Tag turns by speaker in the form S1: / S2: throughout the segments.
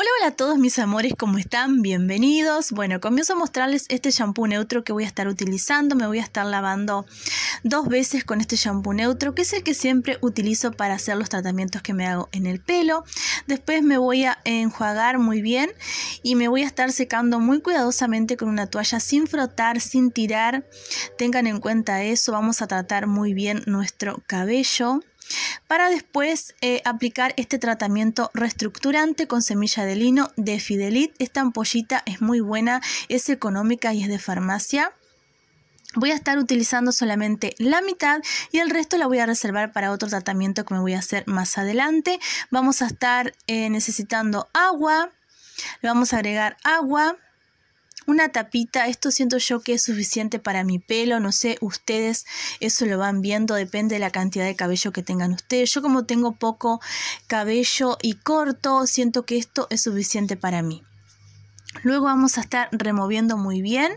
S1: Hola, hola a todos mis amores, ¿cómo están? Bienvenidos. Bueno, comienzo a mostrarles este shampoo neutro que voy a estar utilizando. Me voy a estar lavando dos veces con este shampoo neutro, que es el que siempre utilizo para hacer los tratamientos que me hago en el pelo. Después me voy a enjuagar muy bien y me voy a estar secando muy cuidadosamente con una toalla sin frotar, sin tirar. Tengan en cuenta eso, vamos a tratar muy bien nuestro cabello para después eh, aplicar este tratamiento reestructurante con semilla de lino de Fidelit. Esta ampollita es muy buena, es económica y es de farmacia voy a estar utilizando solamente la mitad y el resto la voy a reservar para otro tratamiento que me voy a hacer más adelante. Vamos a estar eh, necesitando agua, le vamos a agregar agua. Una tapita, esto siento yo que es suficiente para mi pelo, no sé, ustedes eso lo van viendo, depende de la cantidad de cabello que tengan ustedes. Yo como tengo poco cabello y corto, siento que esto es suficiente para mí. Luego vamos a estar removiendo muy bien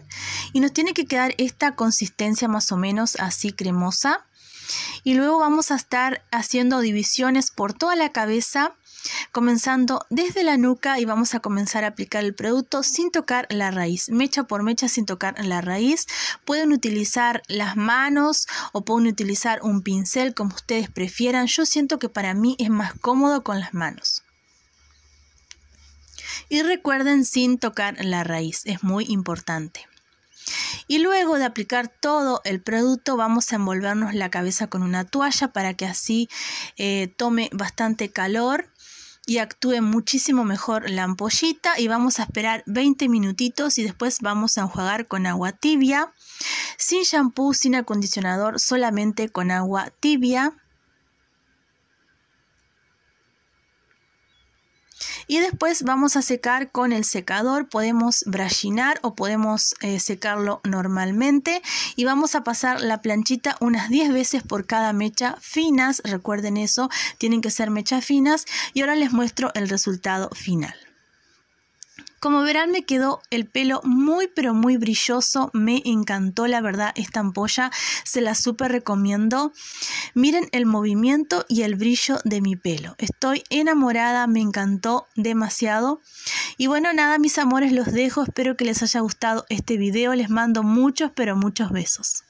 S1: y nos tiene que quedar esta consistencia más o menos así cremosa. Y luego vamos a estar haciendo divisiones por toda la cabeza, comenzando desde la nuca y vamos a comenzar a aplicar el producto sin tocar la raíz, mecha por mecha sin tocar la raíz. Pueden utilizar las manos o pueden utilizar un pincel como ustedes prefieran. Yo siento que para mí es más cómodo con las manos. Y recuerden sin tocar la raíz, es muy importante. Y luego de aplicar todo el producto vamos a envolvernos la cabeza con una toalla para que así eh, tome bastante calor y actúe muchísimo mejor la ampollita y vamos a esperar 20 minutitos y después vamos a enjuagar con agua tibia, sin shampoo, sin acondicionador, solamente con agua tibia. Y después vamos a secar con el secador, podemos brashinar o podemos eh, secarlo normalmente y vamos a pasar la planchita unas 10 veces por cada mecha finas, recuerden eso, tienen que ser mechas finas y ahora les muestro el resultado final. Como verán me quedó el pelo muy pero muy brilloso, me encantó la verdad esta ampolla, se la súper recomiendo. Miren el movimiento y el brillo de mi pelo, estoy enamorada, me encantó demasiado. Y bueno nada mis amores los dejo, espero que les haya gustado este video, les mando muchos pero muchos besos.